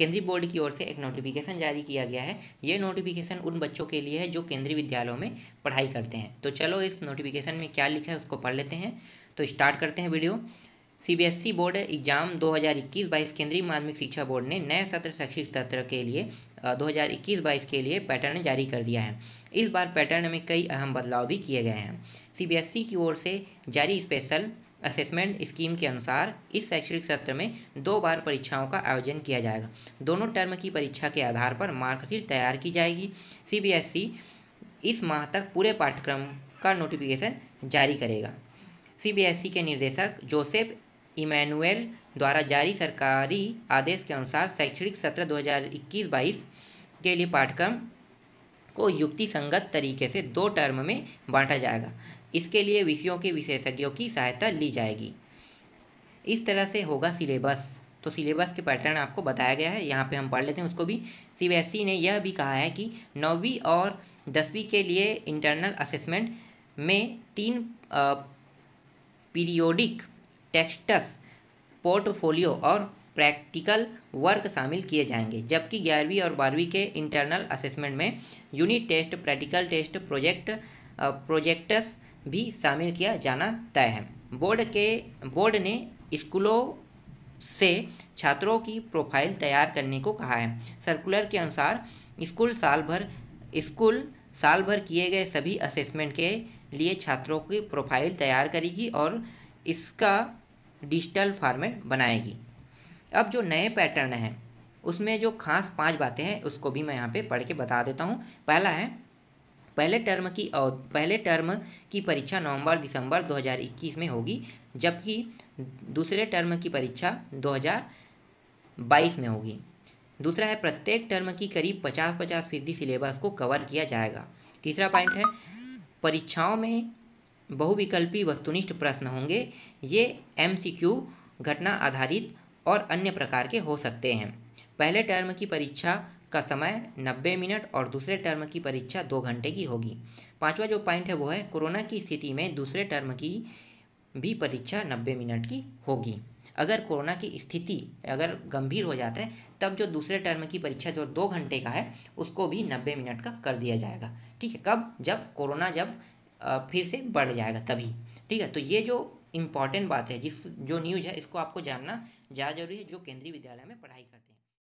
केंद्रीय बोर्ड की ओर से एक नोटिफिकेशन जारी किया गया है ये नोटिफिकेशन उन बच्चों के लिए है जो केंद्रीय विद्यालयों में पढ़ाई करते हैं तो चलो इस नोटिफिकेशन में क्या लिखा है उसको पढ़ लेते हैं तो स्टार्ट करते हैं video CBSE e board exam 2021 हज़ार केंद्रीय माध्यमिक शिक्षा बोर्ड ने नए सत्र शैक्षिक सत्र के लिए 2021 हज़ार के लिए पैटर्न जारी कर दिया है इस बार पैटर्न में कई अहम बदलाव भी किए गए हैं सीबीएसई e की ओर से जारी स्पेशल असेसमेंट स्कीम के अनुसार इस शैक्षणिक सत्र में दो बार परीक्षाओं का आयोजन किया जाएगा दोनों टर्म की परीक्षा के आधार पर मार्कशीट तैयार की जाएगी सीबीएसई e इस माह तक पूरे पाठ्यक्रम का नोटिफिकेशन जारी करेगा सीबीएसई e के निर्देशक जोसेफ इमैनुएल द्वारा जारी सरकारी आदेश के अनुसार शैक्षणिक सत्र 2021-22 के लिए पाठ्यक्रम को युक्ति संगत तरीके से दो टर्म में बांटा जाएगा इसके लिए विषयों के विशेषज्ञों की सहायता ली जाएगी इस तरह से होगा सिलेबस तो सिलेबस के पैटर्न आपको बताया गया है यहाँ पे हम पढ़ लेते हैं उसको भी सी ने यह भी कहा है कि नौवीं और दसवीं के लिए इंटरनल असेसमेंट में तीन पीरियोडिक टेक्स्टस पोर्टफोलियो और प्रैक्टिकल वर्क शामिल किए जाएंगे जबकि ग्यारहवीं और बारहवीं के इंटरनल असेसमेंट में unit test practical test project projects भी शामिल किया जाना तय है बोर्ड के बोर्ड ने स्कूलों से छात्रों की प्रोफाइल तैयार करने को कहा है सर्कुलर के अनुसार स्कूल साल भर स्कूल साल भर किए गए सभी असेसमेंट के लिए छात्रों की प्रोफाइल तैयार करेगी और इसका डिजिटल फॉर्मेट बनाएगी अब जो नए पैटर्न हैं उसमें जो खास पांच बातें हैं उसको भी मैं यहाँ पे पढ़ के बता देता हूँ पहला है पहले टर्म की पहले टर्म की परीक्षा नवंबर दिसंबर 2021 में होगी जबकि दूसरे टर्म की परीक्षा 2022 में होगी दूसरा है प्रत्येक टर्म की करीब 50-50 फीसदी सिलेबस को कवर किया जाएगा तीसरा पॉइंट है परीक्षाओं में बहुविकल्पी वस्तुनिष्ठ प्रश्न होंगे ये एम घटना आधारित और अन्य प्रकार के हो सकते हैं पहले टर्म की परीक्षा का समय 90 मिनट और दूसरे टर्म की परीक्षा दो घंटे की होगी पांचवा जो पॉइंट है वो है कोरोना की स्थिति में दूसरे टर्म की भी परीक्षा 90 मिनट की होगी अगर कोरोना की स्थिति अगर गंभीर हो जाता है तब जो दूसरे टर्म की परीक्षा जो दो घंटे का है उसको भी नब्बे मिनट का कर दिया जाएगा ठीक है कब जब कोरोना जब फिर से बढ़ जाएगा तभी ठीक है तो ये जो इम्पॉर्टेंट बात है जिस जो न्यूज़ है इसको आपको जानना ज़्यादा जरूरी है जो केंद्रीय विद्यालय में पढ़ाई करते हैं